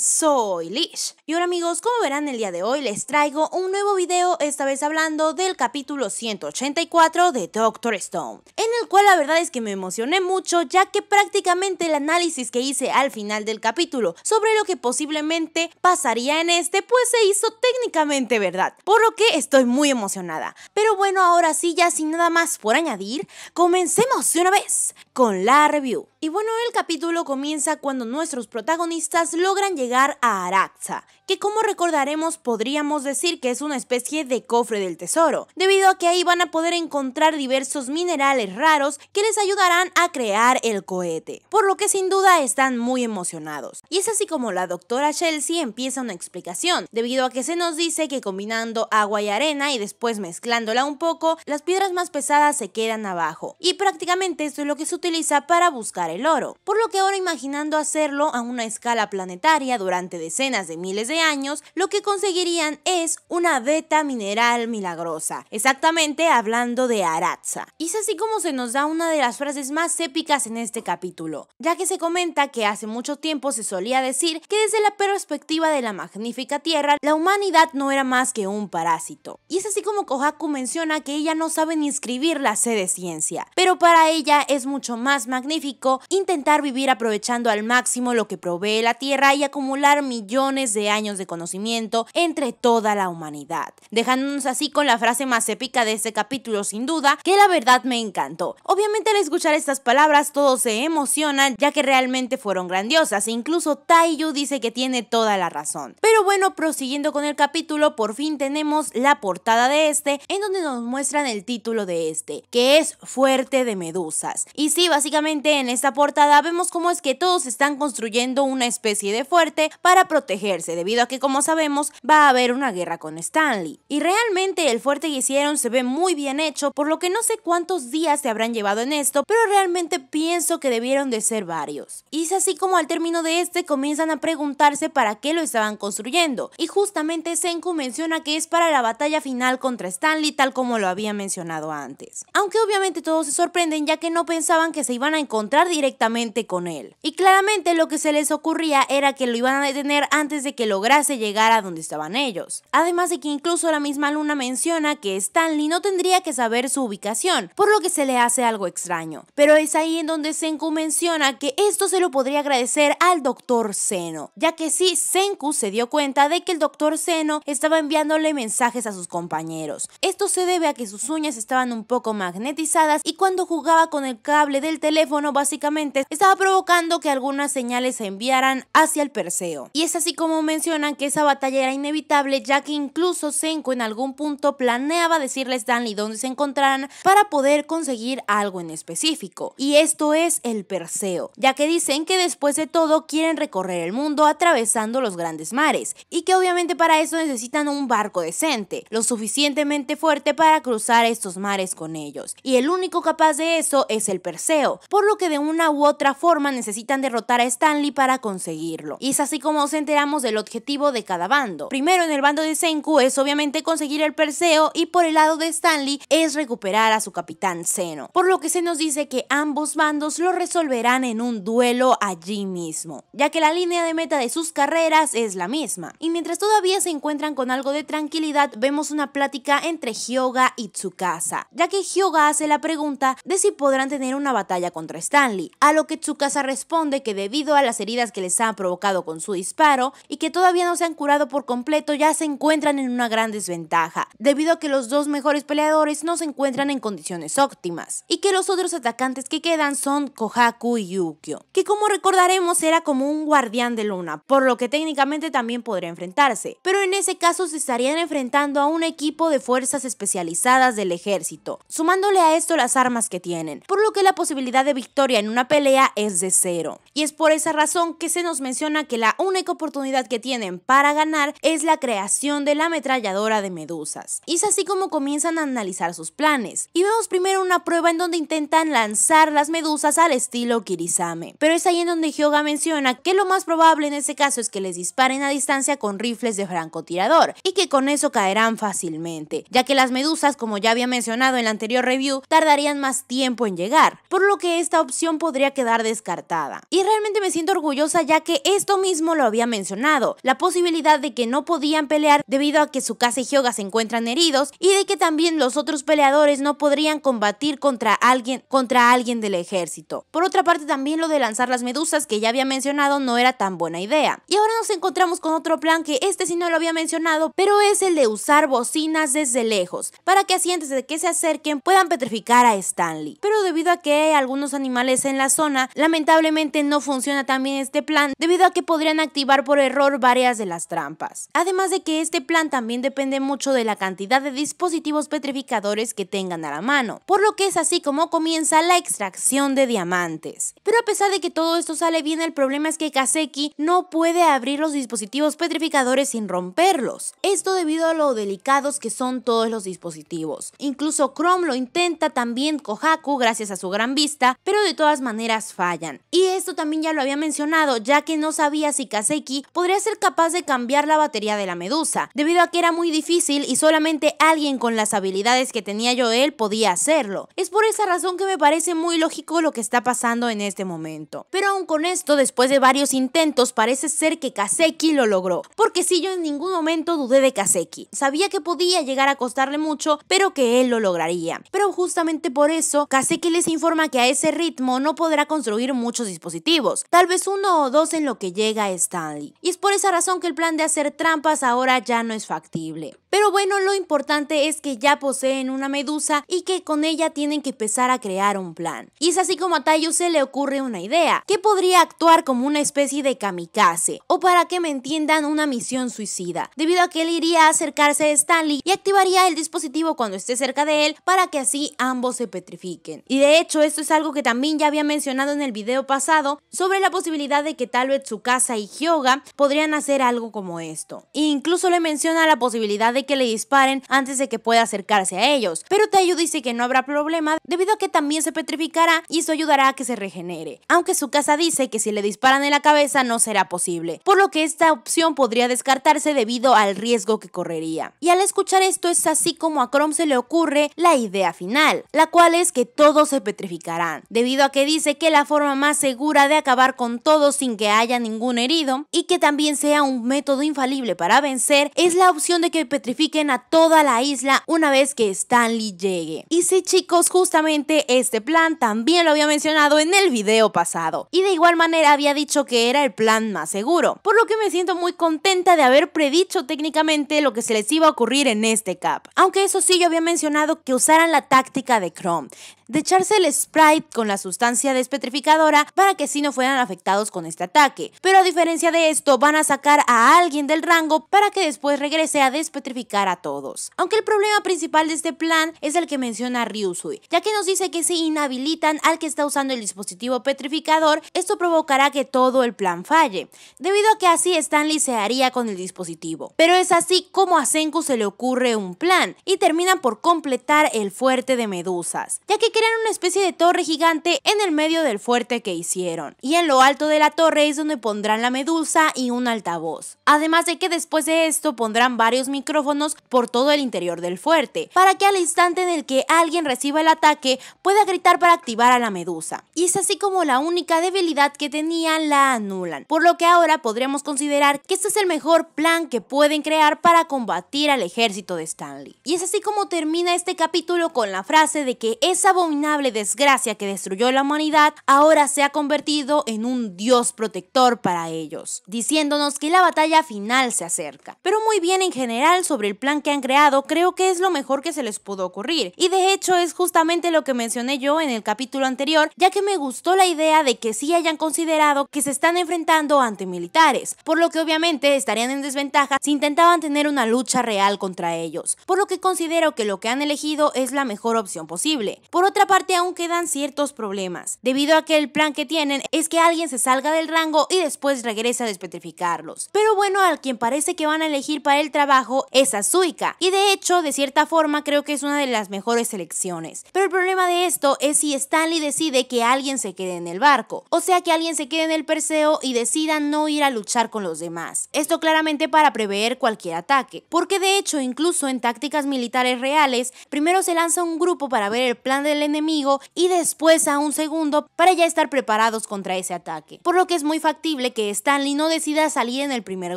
soy Lish. Y ahora amigos, como verán el día de hoy les traigo un nuevo video, esta vez hablando del capítulo 184 de Doctor Stone, en el cual la verdad es que me emocioné mucho ya que prácticamente el análisis que hice al final del capítulo sobre lo que posiblemente pasaría en este pues se hizo técnicamente verdad, por lo que estoy muy emocionada. Pero bueno, ahora sí, ya sin nada más por añadir, comencemos de una vez con la review. Y bueno, el capítulo comienza cuando nuestros protagonistas logran llegar llegar a Araxa que como recordaremos podríamos decir que es una especie de cofre del tesoro, debido a que ahí van a poder encontrar diversos minerales raros que les ayudarán a crear el cohete, por lo que sin duda están muy emocionados. Y es así como la doctora Chelsea empieza una explicación, debido a que se nos dice que combinando agua y arena y después mezclándola un poco, las piedras más pesadas se quedan abajo, y prácticamente esto es lo que se utiliza para buscar el oro, por lo que ahora imaginando hacerlo a una escala planetaria durante decenas de miles de años, lo que conseguirían es una beta mineral milagrosa, exactamente hablando de Aratza. Y es así como se nos da una de las frases más épicas en este capítulo, ya que se comenta que hace mucho tiempo se solía decir que desde la perspectiva de la magnífica Tierra, la humanidad no era más que un parásito. Y es así como Kohaku menciona que ella no sabe ni escribir la C de ciencia, pero para ella es mucho más magnífico intentar vivir aprovechando al máximo lo que provee la Tierra y acumular millones de años de conocimiento entre toda la humanidad, dejándonos así con la frase más épica de este capítulo sin duda, que la verdad me encantó. Obviamente al escuchar estas palabras todos se emocionan ya que realmente fueron grandiosas, e incluso Taiyu dice que tiene toda la razón. Pero bueno, prosiguiendo con el capítulo, por fin tenemos la portada de este en donde nos muestran el título de este, que es Fuerte de Medusas. Y sí, básicamente en esta portada vemos cómo es que todos están construyendo una especie de fuerte para protegerse debido que como sabemos va a haber una guerra con Stanley. Y realmente el fuerte que hicieron se ve muy bien hecho, por lo que no sé cuántos días se habrán llevado en esto, pero realmente pienso que debieron de ser varios. Y es así como al término de este comienzan a preguntarse para qué lo estaban construyendo, y justamente Senku menciona que es para la batalla final contra Stanley tal como lo había mencionado antes. Aunque obviamente todos se sorprenden ya que no pensaban que se iban a encontrar directamente con él. Y claramente lo que se les ocurría era que lo iban a detener antes de que lo lograse llegar a donde estaban ellos. Además de que incluso la misma Luna menciona que Stanley no tendría que saber su ubicación, por lo que se le hace algo extraño. Pero es ahí en donde Senku menciona que esto se lo podría agradecer al Doctor Seno, ya que sí, Senku se dio cuenta de que el Doctor Seno estaba enviándole mensajes a sus compañeros. Esto se debe a que sus uñas estaban un poco magnetizadas y cuando jugaba con el cable del teléfono básicamente estaba provocando que algunas señales se enviaran hacia el Perseo. Y es así como menciona que esa batalla era inevitable ya que incluso Senko en algún punto planeaba decirle a Stanley dónde se encontraran para poder conseguir algo en específico. Y esto es el Perseo, ya que dicen que después de todo quieren recorrer el mundo atravesando los grandes mares y que obviamente para eso necesitan un barco decente, lo suficientemente fuerte para cruzar estos mares con ellos. Y el único capaz de eso es el Perseo, por lo que de una u otra forma necesitan derrotar a Stanley para conseguirlo. Y es así como nos enteramos del objetivo de cada bando. Primero en el bando de Senku es obviamente conseguir el Perseo y por el lado de Stanley es recuperar a su capitán Seno. por lo que se nos dice que ambos bandos lo resolverán en un duelo allí mismo, ya que la línea de meta de sus carreras es la misma. Y mientras todavía se encuentran con algo de tranquilidad, vemos una plática entre Hyoga y Tsukasa, ya que Hyoga hace la pregunta de si podrán tener una batalla contra Stanley, a lo que Tsukasa responde que debido a las heridas que les ha provocado con su disparo y que todavía no se han curado por completo, ya se encuentran en una gran desventaja, debido a que los dos mejores peleadores no se encuentran en condiciones óptimas, y que los otros atacantes que quedan son Kohaku y Yukio, que como recordaremos era como un guardián de luna, por lo que técnicamente también podría enfrentarse, pero en ese caso se estarían enfrentando a un equipo de fuerzas especializadas del ejército, sumándole a esto las armas que tienen, por lo que la posibilidad de victoria en una pelea es de cero. Y es por esa razón que se nos menciona que la única oportunidad que tiene para ganar es la creación de la ametralladora de medusas. Y es así como comienzan a analizar sus planes. Y vemos primero una prueba en donde intentan lanzar las medusas al estilo Kirisame, Pero es ahí en donde Hyoga menciona que lo más probable en ese caso es que les disparen a distancia con rifles de francotirador y que con eso caerán fácilmente, ya que las medusas, como ya había mencionado en la anterior review, tardarían más tiempo en llegar, por lo que esta opción podría quedar descartada. Y realmente me siento orgullosa ya que esto mismo lo había mencionado la posibilidad de que no podían pelear debido a que su casa y Hyoga se encuentran heridos y de que también los otros peleadores no podrían combatir contra alguien, contra alguien del ejército. Por otra parte, también lo de lanzar las medusas que ya había mencionado no era tan buena idea. Y ahora nos encontramos con otro plan que este sí no lo había mencionado, pero es el de usar bocinas desde lejos, para que así antes de que se acerquen puedan petrificar a Stanley. Pero debido a que hay algunos animales en la zona, lamentablemente no funciona también este plan, debido a que podrían activar por error de las trampas. Además de que este plan también depende mucho de la cantidad de dispositivos petrificadores que tengan a la mano, por lo que es así como comienza la extracción de diamantes. Pero a pesar de que todo esto sale bien, el problema es que Kaseki no puede abrir los dispositivos petrificadores sin romperlos. Esto debido a lo delicados que son todos los dispositivos. Incluso Chrome lo intenta también Kohaku gracias a su gran vista, pero de todas maneras fallan. Y esto también ya lo había mencionado, ya que no sabía si Kaseki podría ser capaz capaz de cambiar la batería de la Medusa, debido a que era muy difícil y solamente alguien con las habilidades que tenía Joel podía hacerlo. Es por esa razón que me parece muy lógico lo que está pasando en este momento. Pero aún con esto, después de varios intentos, parece ser que Kaseki lo logró, porque si yo en ningún momento dudé de Kaseki. Sabía que podía llegar a costarle mucho, pero que él lo lograría. Pero justamente por eso, Kaseki les informa que a ese ritmo no podrá construir muchos dispositivos, tal vez uno o dos en lo que llega Stanley. Y es por esa razón razón que el plan de hacer trampas ahora ya no es factible. Pero bueno, lo importante es que ya poseen una medusa y que con ella tienen que empezar a crear un plan. Y es así como a Tayo se le ocurre una idea, que podría actuar como una especie de kamikaze, o para que me entiendan, una misión suicida, debido a que él iría a acercarse a Stanley y activaría el dispositivo cuando esté cerca de él para que así ambos se petrifiquen. Y de hecho, esto es algo que también ya había mencionado en el video pasado sobre la posibilidad de que tal vez su casa y Hyoga podrían hacer algo como esto. E incluso le menciona la posibilidad de que le disparen antes de que pueda acercarse a ellos. Pero Tayo dice que no habrá problema debido a que también se petrificará y eso ayudará a que se regenere. Aunque su casa dice que si le disparan en la cabeza no será posible, por lo que esta opción podría descartarse debido al riesgo que correría. Y al escuchar esto es así como a Chrome se le ocurre la idea final, la cual es que todos se petrificarán, debido a que dice que la forma más segura de acabar con todos sin que haya ningún herido y que también sea un método infalible para vencer es la opción de que petrificarán a toda la isla una vez que Stanley llegue. Y sí chicos, justamente este plan también lo había mencionado en el video pasado. Y de igual manera había dicho que era el plan más seguro. Por lo que me siento muy contenta de haber predicho técnicamente lo que se les iba a ocurrir en este cap. Aunque eso sí yo había mencionado que usaran la táctica de Chrome de echarse el sprite con la sustancia despetrificadora para que si sí no fueran afectados con este ataque. Pero a diferencia de esto, van a sacar a alguien del rango para que después regrese a despetrificar a todos. Aunque el problema principal de este plan es el que menciona Ryusui, ya que nos dice que si inhabilitan al que está usando el dispositivo petrificador, esto provocará que todo el plan falle, debido a que así Stanley se haría con el dispositivo. Pero es así como a Senku se le ocurre un plan y terminan por completar el fuerte de medusas, ya que crean una especie de torre gigante en el medio del fuerte que hicieron. Y en lo alto de la torre es donde pondrán la medusa y un altavoz. Además de que después de esto pondrán varios micrófonos por todo el interior del fuerte, para que al instante en el que alguien reciba el ataque pueda gritar para activar a la medusa. Y es así como la única debilidad que tenían la anulan, por lo que ahora podremos considerar que este es el mejor plan que pueden crear para combatir al ejército de Stanley. Y es así como termina este capítulo con la frase de que esa abominable desgracia que destruyó la humanidad ahora se ha convertido en un dios protector para ellos, diciéndonos que la batalla final se acerca. Pero muy bien en general sobre sobre el plan que han creado, creo que es lo mejor que se les pudo ocurrir. Y de hecho es justamente lo que mencioné yo en el capítulo anterior, ya que me gustó la idea de que sí hayan considerado que se están enfrentando ante militares, por lo que obviamente estarían en desventaja si intentaban tener una lucha real contra ellos, por lo que considero que lo que han elegido es la mejor opción posible. Por otra parte, aún quedan ciertos problemas, debido a que el plan que tienen es que alguien se salga del rango y después regrese a despetrificarlos. Pero bueno, al quien parece que van a elegir para el trabajo es a Suica. Y de hecho, de cierta forma, creo que es una de las mejores elecciones Pero el problema de esto es si Stanley decide que alguien se quede en el barco. O sea, que alguien se quede en el Perseo y decida no ir a luchar con los demás. Esto claramente para prever cualquier ataque. Porque de hecho, incluso en tácticas militares reales, primero se lanza un grupo para ver el plan del enemigo y después a un segundo para ya estar preparados contra ese ataque. Por lo que es muy factible que Stanley no decida salir en el primer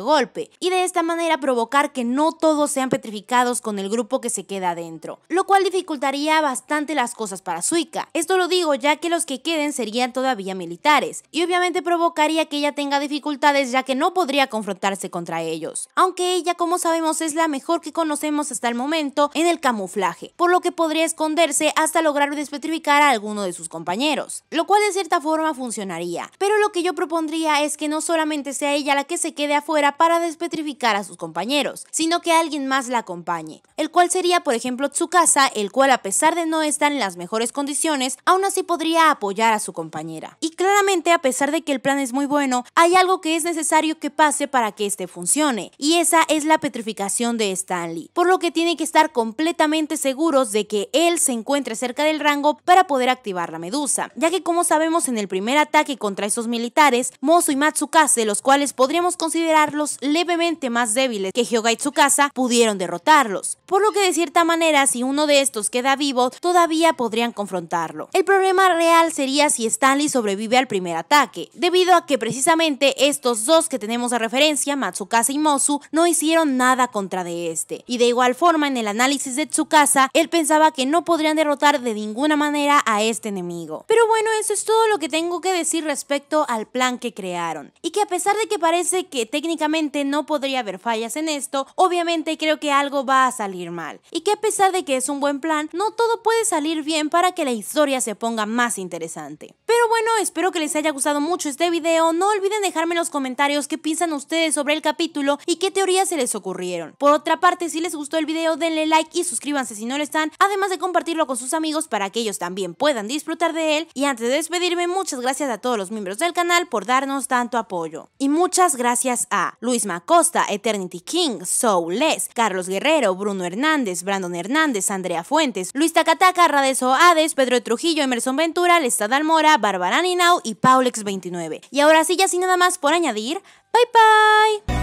golpe y de esta manera provocar que no todo sean petrificados con el grupo que se queda adentro, lo cual dificultaría bastante las cosas para Suika. Esto lo digo ya que los que queden serían todavía militares, y obviamente provocaría que ella tenga dificultades ya que no podría confrontarse contra ellos, aunque ella como sabemos es la mejor que conocemos hasta el momento en el camuflaje, por lo que podría esconderse hasta lograr despetrificar a alguno de sus compañeros, lo cual de cierta forma funcionaría, pero lo que yo propondría es que no solamente sea ella la que se quede afuera para despetrificar a sus compañeros, sino que alguien alguien más la acompañe, el cual sería por ejemplo Tsukasa, el cual a pesar de no estar en las mejores condiciones, aún así podría apoyar a su compañera. Y claramente a pesar de que el plan es muy bueno, hay algo que es necesario que pase para que este funcione, y esa es la petrificación de Stanley, por lo que tiene que estar completamente seguros de que él se encuentre cerca del rango para poder activar la medusa, ya que como sabemos en el primer ataque contra esos militares, Mozo y Matsukase, los cuales podríamos considerarlos levemente más débiles que Hyoga y Tsukasa, pudieron derrotarlos, por lo que de cierta manera si uno de estos queda vivo todavía podrían confrontarlo. El problema real sería si Stanley sobrevive al primer ataque, debido a que precisamente estos dos que tenemos a referencia, Matsukasa y Mosu, no hicieron nada contra de este. Y de igual forma en el análisis de Tsukasa, él pensaba que no podrían derrotar de ninguna manera a este enemigo. Pero bueno, eso es todo lo que tengo que decir respecto al plan que crearon. Y que a pesar de que parece que técnicamente no podría haber fallas en esto, obviamente creo que algo va a salir mal. Y que a pesar de que es un buen plan, no todo puede salir bien para que la historia se ponga más interesante. Pero bueno, espero que les haya gustado mucho este video. No olviden dejarme en los comentarios qué piensan ustedes sobre el capítulo y qué teorías se les ocurrieron. Por otra parte, si les gustó el video, denle like y suscríbanse si no lo están, además de compartirlo con sus amigos para que ellos también puedan disfrutar de él. Y antes de despedirme, muchas gracias a todos los miembros del canal por darnos tanto apoyo. Y muchas gracias a Luis Macosta, Eternity King, Soul Carlos Guerrero, Bruno Hernández, Brandon Hernández, Andrea Fuentes, Luis Tacataca, Radeso Hades, Pedro Trujillo, Emerson Ventura, Lestad Almora Bárbara Ninau y Paulex29. Y ahora sí, ya sin nada más por añadir, bye bye.